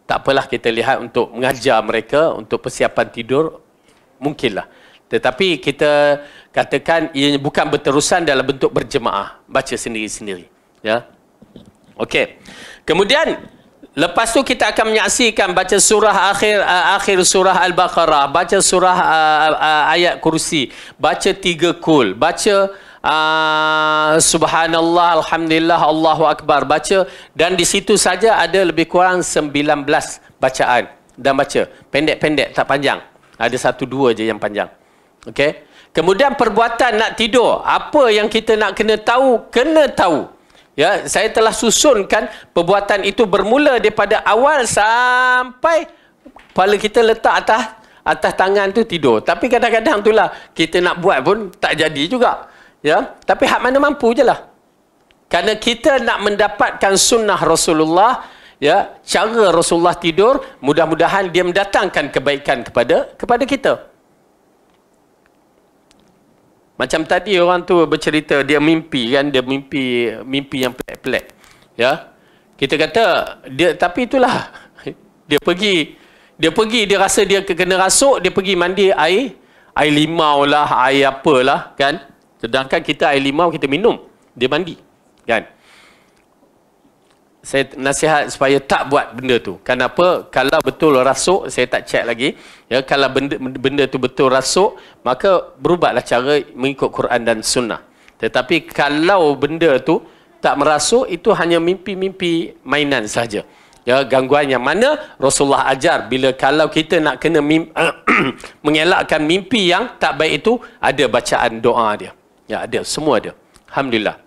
Tak apalah kita lihat untuk mengajar mereka untuk persiapan tidur mungkinlah. Tetapi kita katakan ia bukan berterusan dalam bentuk berjemaah baca sendiri-sendiri ya. Okey. Kemudian lepas tu kita akan menyaksikan baca surah akhir uh, akhir surah al-baqarah, baca surah uh, uh, ayat kursi, baca tiga kul, baca Ah, subhanallah alhamdulillah Allahu akbar baca dan di situ saja ada lebih kurang 19 bacaan dan baca pendek-pendek tak panjang ada satu dua je yang panjang okay kemudian perbuatan nak tidur apa yang kita nak kena tahu kena tahu ya saya telah susunkan perbuatan itu bermula daripada awal sampai kepala kita letak atas atas tangan tu tidur tapi kadang-kadang itulah kita nak buat pun tak jadi juga Ya, tapi hak mana mampu je lah. Karena kita nak mendapatkan sunnah Rasulullah, ya, cara Rasulullah tidur, mudah-mudahan dia mendatangkan kebaikan kepada kepada kita. Macam tadi orang tu bercerita dia mimpi kan, dia mimpi mimpi yang pelik-pelik. Ya. Kita kata dia tapi itulah dia pergi dia pergi dia rasa dia kena rasuk, dia pergi mandi air air limau lah, air apalah kan. Sedangkan kita air limau kita minum, dia mandi. Kan? Saya nasihat supaya tak buat benda tu. Kenapa? Kalau betul rasuk, saya tak check lagi. Ya, kalau benda, benda tu betul rasuk, maka berubahlah cara mengikut Quran dan Sunnah. Tetapi kalau benda tu tak merasuk, itu hanya mimpi-mimpi mainan saja. Ya, gangguan yang mana Rasulullah ajar bila kalau kita nak kena mimpi, mengelakkan mimpi yang tak baik itu ada bacaan doa dia. Ya ada, semua ada. Alhamdulillah.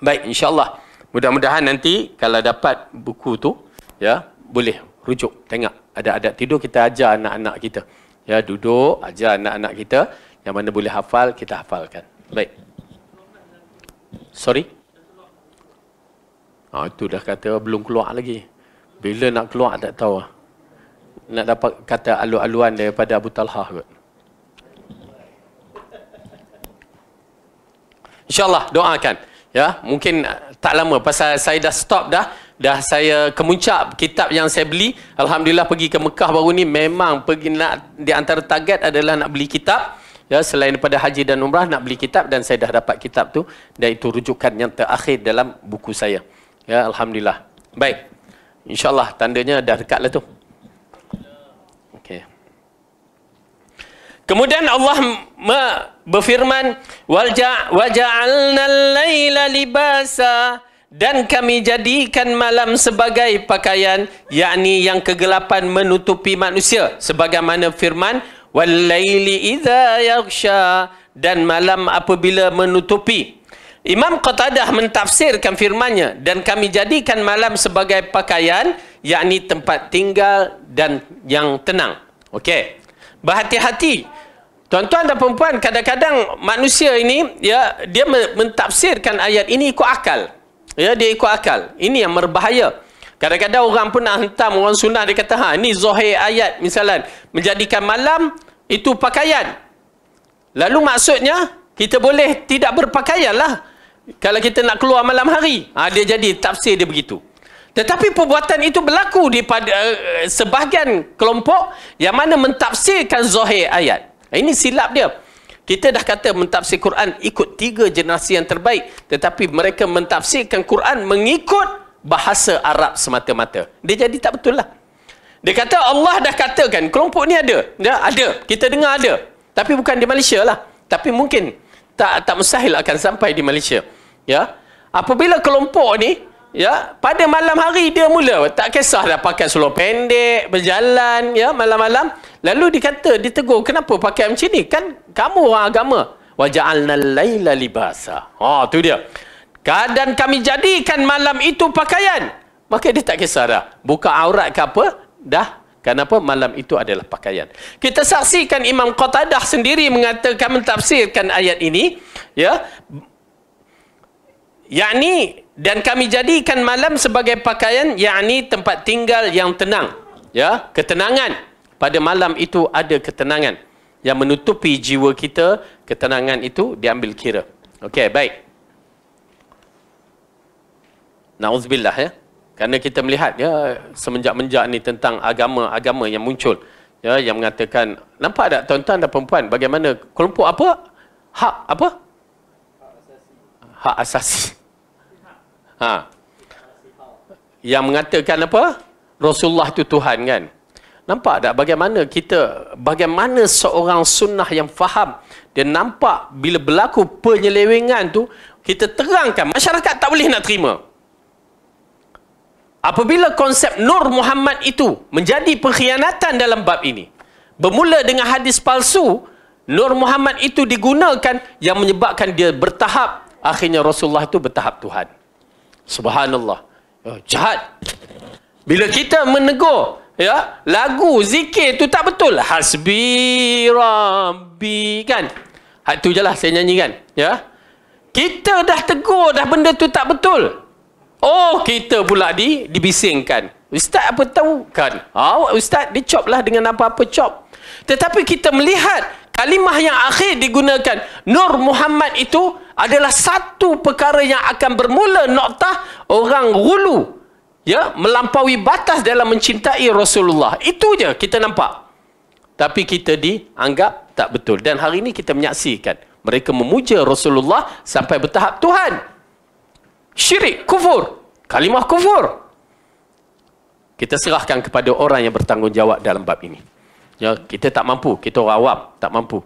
Baik, insyaAllah. Mudah-mudahan nanti kalau dapat buku tu, ya boleh rujuk tengok ada adat tidur kita ajar anak-anak kita ya duduk ajar anak-anak kita yang mana boleh hafal kita hafalkan baik sorry ah itu dah kata belum keluar lagi bila nak keluar tak tahu nak dapat kata alu-aluan daripada Abu Talha kot InsyaAllah doakan. Ya, mungkin eh, tak lama pasal saya dah stop dah. Dah saya kemuncak kitab yang saya beli. Alhamdulillah pergi ke Mekah baru ni memang pergi nak, di antara target adalah nak beli kitab. Ya, selain daripada haji dan umrah nak beli kitab dan saya dah dapat kitab tu dan itu rujukan yang terakhir dalam buku saya. Ya, alhamdulillah. Baik. Insyaallah allah tandanya dah dekatlah tu. Kemudian Allah berfirman waja'alnal laila libasa dan kami jadikan malam sebagai pakaian yakni yang kegelapan menutupi manusia sebagaimana firman wal laili idza yaghsha dan malam apabila menutupi Imam Qatadah mentafsirkan firmannya dan kami jadikan malam sebagai pakaian yakni tempat tinggal dan yang tenang okey berhati-hati. Tuan-tuan dan perempuan, kadang-kadang manusia ini ya dia mentafsirkan ayat ini ikut akal. Ya, dia ikut akal. Ini yang berbahaya. Kadang-kadang orang pun nak hentam orang sunnah dia kata, "Ha, ini zahir ayat misalan menjadikan malam itu pakaian." Lalu maksudnya kita boleh tidak berpakaian lah kalau kita nak keluar malam hari. Ha, dia jadi tafsir dia begitu. Tetapi perbuatan itu berlaku di pada uh, sebahagian kelompok yang mana mentafsirkan zahir ayat. Ini silap dia. Kita dah kata mentafsir Quran ikut tiga generasi yang terbaik. Tetapi mereka mentafsirkan Quran mengikut bahasa Arab semata-mata. Dia jadi tak betul lah. Dia kata Allah dah katakan kelompok ni ada. Ya, ada. Kita dengar ada. Tapi bukan di Malaysia lah. Tapi mungkin tak tak mustahil akan sampai di Malaysia. Ya. Apabila kelompok ni ya pada malam hari dia mula tak kisah dah pakai seluar pendek berjalan ya malam-malam lalu dikata ditegur kenapa pakai macam ni kan kamu orang agama wa ja'alnal laila libasa oh, tu dia keadaan kami jadikan malam itu pakaian maka dia tak kisah dah buka aurat ke apa dah Kenapa malam itu adalah pakaian? Kita saksikan Imam Qatadah sendiri mengatakan mentafsirkan ayat ini, ya. Yakni dan kami jadikan malam sebagai pakaian yakni tempat tinggal yang tenang ya ketenangan pada malam itu ada ketenangan yang menutupi jiwa kita ketenangan itu diambil kira okey baik Nauzubillah ya kerana kita melihat ya semenjak-menjak ni tentang agama-agama yang muncul ya yang mengatakan nampak tak tuan-tuan dan puan bagaimana kelompok apa hak apa hak asasi hak asasi Ha. Yang mengatakan apa? Rasulullah itu Tuhan kan? Nampak tak bagaimana kita, bagaimana seorang sunnah yang faham, dia nampak bila berlaku penyelewengan tu kita terangkan, masyarakat tak boleh nak terima. Apabila konsep Nur Muhammad itu menjadi pengkhianatan dalam bab ini, bermula dengan hadis palsu, Nur Muhammad itu digunakan yang menyebabkan dia bertahap, akhirnya Rasulullah itu bertahap Tuhan. Subhanallah. Oh, jahat. Bila kita menegur, ya, lagu zikir tu tak betul. Hasbi Rabbi kan. Hak tu jelah saya nyanyikan, ya. Kita dah tegur dah benda tu tak betul. Oh, kita pula di dibisingkan. Ustaz apa tahu kan? Awak ah, ustaz dicoplah dengan apa-apa cop. Tetapi kita melihat kalimah yang akhir digunakan Nur Muhammad itu adalah satu perkara yang akan bermula noktah orang gulu ya melampaui batas dalam mencintai Rasulullah. Itu je kita nampak. Tapi kita dianggap tak betul dan hari ini kita menyaksikan mereka memuja Rasulullah sampai bertahap Tuhan. Syirik, kufur. Kalimah kufur. Kita serahkan kepada orang yang bertanggungjawab dalam bab ini. Ya, kita tak mampu, kita orang awam tak mampu.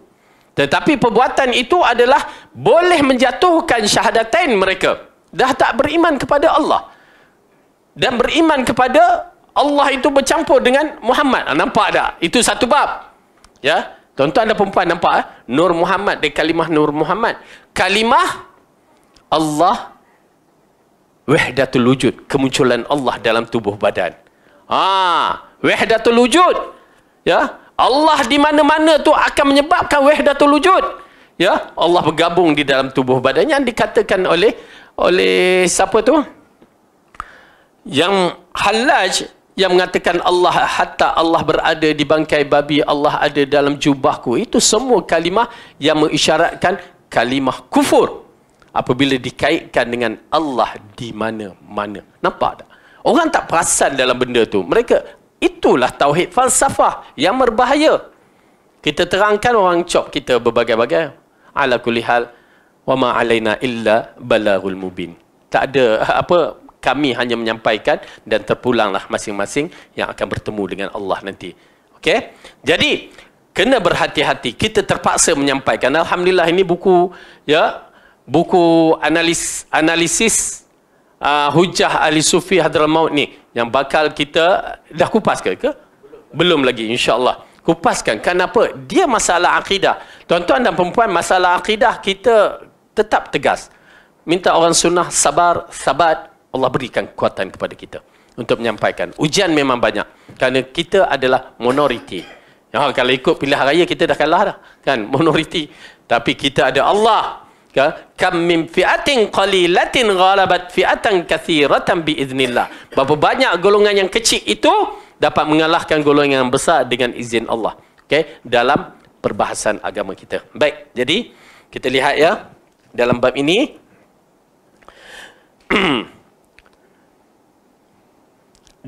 Tetapi perbuatan itu adalah boleh menjatuhkan syahadatain mereka. Dah tak beriman kepada Allah. Dan beriman kepada Allah itu bercampur dengan Muhammad. Ah, nampak tak? Itu satu bab. Ya. Tuan-tuan dan perempuan nampak eh? Nur Muhammad dia kalimah Nur Muhammad. Kalimah Allah wahdatul wujud, kemunculan Allah dalam tubuh badan. Ah, ha, wahdatul wujud. Ya, Allah di mana-mana tu akan menyebabkan wahdatul wujud. Ya, Allah bergabung di dalam tubuh badannya yang dikatakan oleh oleh siapa tu? Yang Halaj yang mengatakan Allah hatta Allah berada di bangkai babi, Allah ada dalam jubahku. Itu semua kalimah yang mengisyaratkan kalimah kufur. Apabila dikaitkan dengan Allah di mana-mana. Nampak tak? Orang tak perasan dalam benda tu. Mereka Itulah tauhid falsafah yang berbahaya. Kita terangkan orang cop kita berbagai-bagai. Ala kulli hal wa ma alaina illa balaghul mubin. Tak ada apa kami hanya menyampaikan dan terpulanglah masing-masing yang akan bertemu dengan Allah nanti. Okey? Jadi kena berhati-hati. Kita terpaksa menyampaikan. Alhamdulillah ini buku ya buku analis analisis uh, ah, hujah ahli sufi hadramaut ni yang bakal kita dah kupas ke? ke? Belum. lagi Insyaallah Kupaskan kenapa? Dia masalah akidah. Tuan-tuan dan puan masalah akidah kita tetap tegas. Minta orang sunnah sabar, sabat, Allah berikan kekuatan kepada kita untuk menyampaikan. Ujian memang banyak kerana kita adalah minoriti. Ya, kalau ikut pilihan raya kita dah kalah dah. Kan? Minoriti. Tapi kita ada Allah kam min fi'atin qalilatin ghalabat fi'atan kathiratan bi'iznillah. Berapa banyak golongan yang kecil itu dapat mengalahkan golongan yang besar dengan izin Allah. Okay? Dalam perbahasan agama kita. Baik, jadi kita lihat ya dalam bab ini.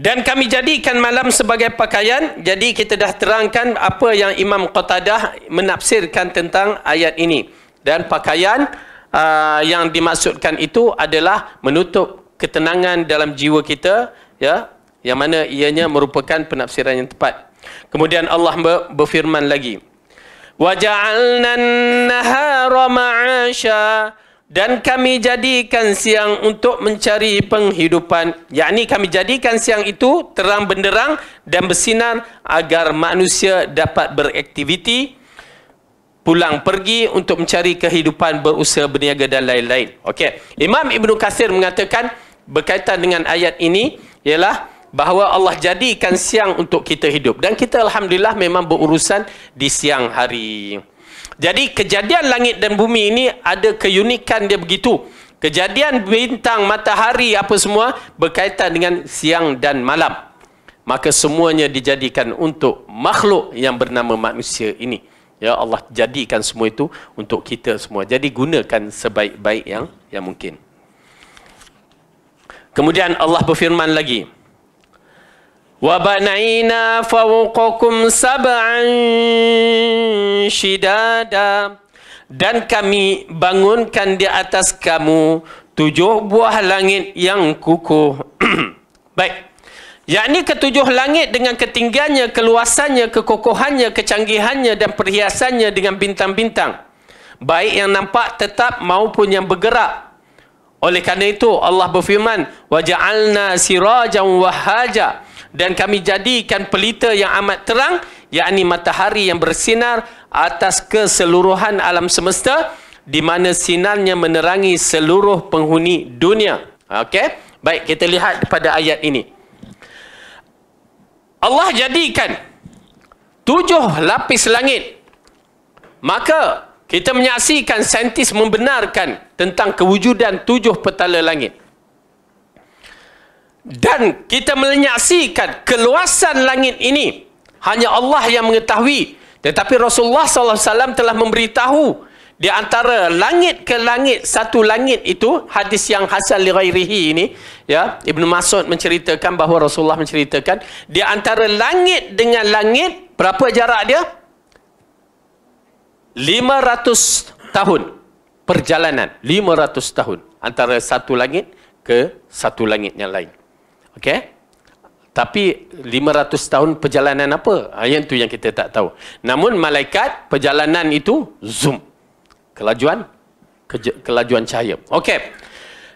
Dan kami jadikan malam sebagai pakaian. Jadi kita dah terangkan apa yang Imam Qatadah menafsirkan tentang ayat Ini dan pakaian uh, yang dimaksudkan itu adalah menutup ketenangan dalam jiwa kita ya yang mana ianya merupakan penafsiran yang tepat kemudian Allah berfirman lagi waja'alna an-nahara dan kami jadikan siang untuk mencari penghidupan yakni kami jadikan siang itu terang benderang dan bersinar agar manusia dapat beraktiviti pulang pergi untuk mencari kehidupan berusaha berniaga dan lain-lain. Okey. Imam Ibnu Katsir mengatakan berkaitan dengan ayat ini ialah bahawa Allah jadikan siang untuk kita hidup dan kita alhamdulillah memang berurusan di siang hari. Jadi kejadian langit dan bumi ini ada keunikan dia begitu. Kejadian bintang, matahari apa semua berkaitan dengan siang dan malam. Maka semuanya dijadikan untuk makhluk yang bernama manusia ini. Ya Allah jadikan semua itu untuk kita semua. Jadi gunakan sebaik-baik yang yang mungkin. Kemudian Allah berfirman lagi. Wa banaina fawqakum sab'an shidada dan kami bangunkan di atas kamu tujuh buah langit yang kukuh. Baik yakni ketujuh langit dengan ketinggiannya, keluasannya, kekokohannya, kecanggihannya dan perhiasannya dengan bintang-bintang. Baik yang nampak tetap maupun yang bergerak. Oleh kerana itu Allah berfirman, "Waja'alna sirajan wahaja" dan kami jadikan pelita yang amat terang, yakni matahari yang bersinar atas keseluruhan alam semesta di mana sinarnya menerangi seluruh penghuni dunia. Okey. Baik, kita lihat pada ayat ini. Allah jadikan tujuh lapis langit. Maka kita menyaksikan saintis membenarkan tentang kewujudan tujuh petala langit. Dan kita menyaksikan keluasan langit ini hanya Allah yang mengetahui tetapi Rasulullah sallallahu alaihi wasallam telah memberitahu di antara langit ke langit satu langit itu hadis yang hasil lirairihi ini ya Ibnu Mas'ud menceritakan bahawa Rasulullah menceritakan di antara langit dengan langit berapa jarak dia 500 tahun perjalanan 500 tahun antara satu langit ke satu langit yang lain okey tapi 500 tahun perjalanan apa? Ah, yang tu yang kita tak tahu. Namun malaikat perjalanan itu zoom kelajuan keje, kelajuan cahaya. Okey.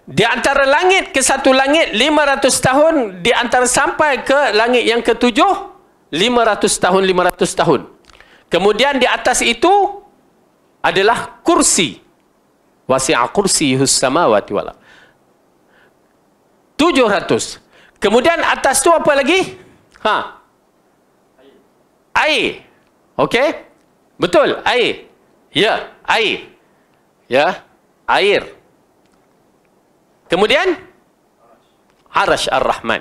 Di antara langit ke satu langit 500 tahun, di antara sampai ke langit yang ketujuh 500 tahun 500 tahun. Kemudian di atas itu adalah kursi. Wasi'a kursiyus samawati wal 700. Kemudian atas tu apa lagi? Ha. Air. Okey. Betul, air. Ya, air ya air kemudian arash ar-rahman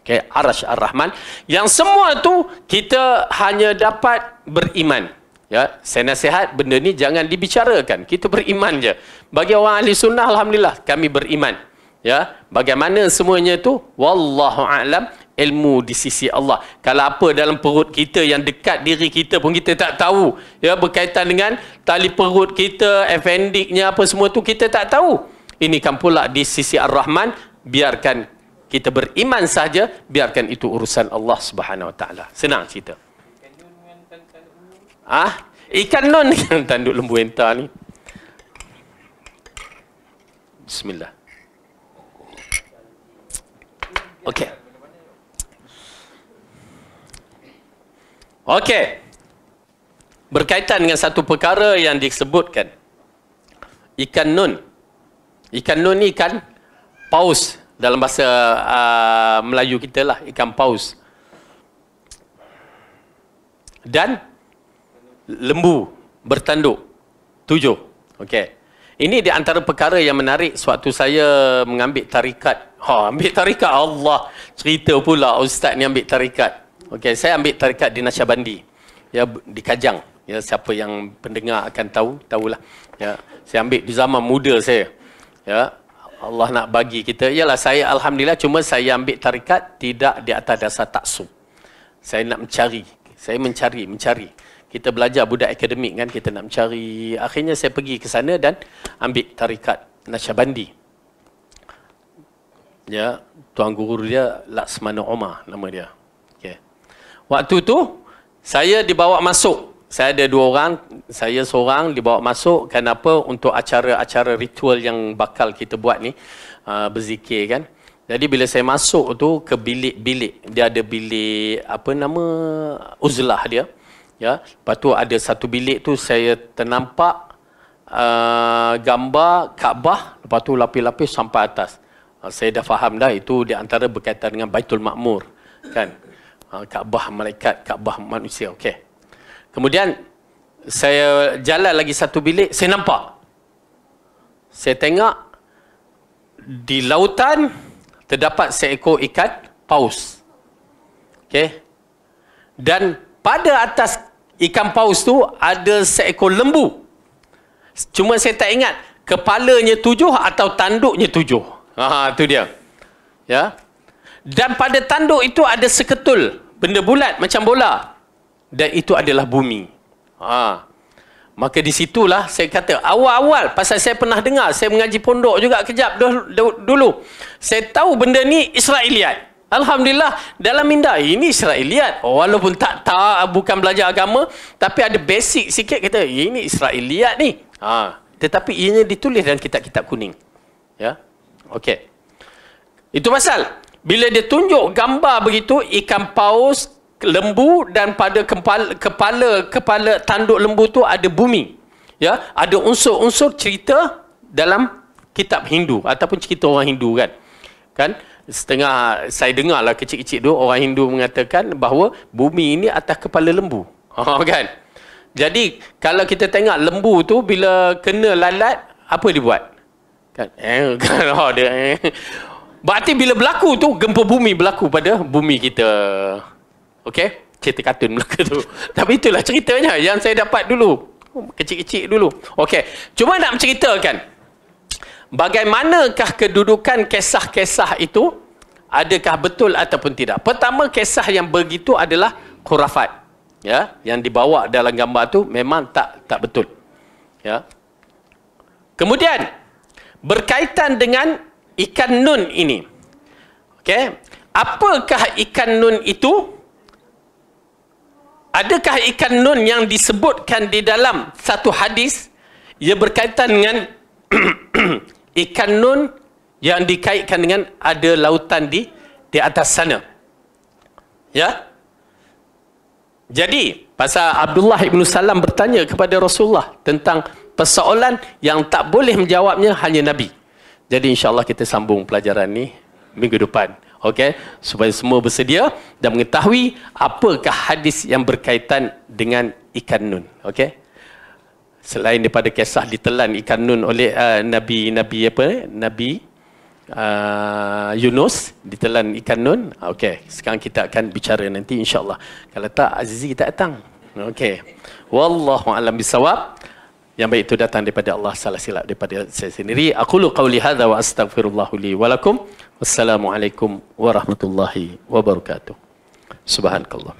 okay, arash ar-rahman yang semua tu kita hanya dapat beriman ya saya nasihat benda ni jangan dibicarakan kita beriman je bagi orang ahli sunnah alhamdulillah kami beriman ya bagaimana semuanya tu wallahu alam ilmu di sisi Allah. Kalau apa dalam perut kita yang dekat diri kita pun kita tak tahu. Ya berkaitan dengan tali perut kita, effendiknya apa semua tu kita tak tahu. Ini kan pula di sisi Ar-Rahman, biarkan kita beriman saja, biarkan itu urusan Allah Subhanahu Wa Taala. Senang cerita. Ah, ikan nun yang tanduk lembu entah ni. Bismillah. Okay. Okey. Berkaitan dengan satu perkara yang disebutkan. Ikan nun. Ikan nun ni ikan paus dalam bahasa uh, Melayu kita lah. Ikan paus. Dan lembu bertanduk tujuh. Okey. Ini di antara perkara yang menarik sewaktu saya mengambil tarikat. Ha, ambil tarikat Allah. Cerita pula ustaz ni ambil tarikat. Okey, saya ambil tarikat di Nasyabandi. Ya di Kajang. Ya siapa yang pendengar akan tahu, tahulah. Ya, saya ambil di zaman muda saya. Ya. Allah nak bagi kita. Yalah saya alhamdulillah cuma saya ambil tarikat tidak di atas dasar taksub. Saya nak mencari. Saya mencari, mencari. Kita belajar budak akademik kan kita nak mencari. Akhirnya saya pergi ke sana dan ambil tarikat Nasyabandi. Ya, tuan guru dia Laksmana Omar nama dia. Waktu tu saya dibawa masuk. Saya ada dua orang, saya seorang dibawa masuk kenapa untuk acara-acara ritual yang bakal kita buat ni uh, berzikir kan. Jadi bila saya masuk tu ke bilik-bilik, dia ada bilik apa nama uzlah dia. Ya, lepas tu ada satu bilik tu saya ternampak uh, gambar Kaabah, lepas tu lapis-lapis sampai atas. Uh, saya dah faham dah itu di antara berkaitan dengan Baitul Makmur kan. Ha, Kaabah malaikat, Kaabah manusia. Okey. Kemudian saya jalan lagi satu bilik, saya nampak. Saya tengok di lautan terdapat seekor ikan paus. Okey. Dan pada atas ikan paus tu ada seekor lembu. Cuma saya tak ingat kepalanya tujuh atau tanduknya tujuh. Ha, ha, itu dia. Ya. Dan pada tanduk itu ada seketul benda bulat macam bola dan itu adalah bumi. Ha. Maka di situlah saya kata awal-awal pasal saya pernah dengar saya mengaji pondok juga kejap dulu. dulu. Saya tahu benda ni Israeliat. Alhamdulillah dalam minda ini Israeliat. Oh, walaupun tak tahu bukan belajar agama tapi ada basic sikit kata ini Israeliat ni. Ha. Tetapi ianya ditulis dalam kitab-kitab kuning. Ya. Okey. Itu pasal bila dia tunjuk gambar begitu, ikan paus, lembu dan pada kepala, kepala, kepala tanduk lembu tu ada bumi. Ya, Ada unsur-unsur cerita dalam kitab Hindu ataupun cerita orang Hindu kan. Kan? Setengah saya dengarlah kecil-kecil tu orang Hindu mengatakan bahawa bumi ini atas kepala lembu. Oh, kan? Jadi kalau kita tengok lembu tu bila kena lalat apa dia buat? Kan? Eh, kan? Oh, dia, eh. Berarti bila berlaku tu gempa bumi berlaku pada bumi kita. Okey? Cerita kartun berlaku tu. Tapi itulah ceritanya yang saya dapat dulu. Kecil-kecil dulu. Okey. Cuma nak menceritakan bagaimanakah kedudukan kisah-kisah itu adakah betul ataupun tidak. Pertama kisah yang begitu adalah khurafat. Ya, yang dibawa dalam gambar tu memang tak tak betul. Ya. Kemudian berkaitan dengan ikan nun ini. Okey. Apakah ikan nun itu? Adakah ikan nun yang disebutkan di dalam satu hadis ia berkaitan dengan ikan nun yang dikaitkan dengan ada lautan di di atas sana. Ya? Jadi, pasal Abdullah bin Salam bertanya kepada Rasulullah tentang persoalan yang tak boleh menjawabnya hanya Nabi. Jadi insyaAllah kita sambung pelajaran ni minggu depan. Okay? Supaya semua bersedia dan mengetahui apakah hadis yang berkaitan dengan ikan nun. Okay? Selain daripada kisah ditelan ikan nun oleh Nabi-Nabi eh, apa? Nabi uh, Yunus ditelan ikan nun. Okay, sekarang kita akan bicara nanti insyaAllah. Kalau tak, Azizi tak datang. Okay. a'lam bisawab yang baik itu datang daripada Allah salah silap daripada saya sendiri aku lu qauli hadza wa astaghfirullah li wa lakum wassalamu alaikum warahmatullahi wabarakatuh subhanakallah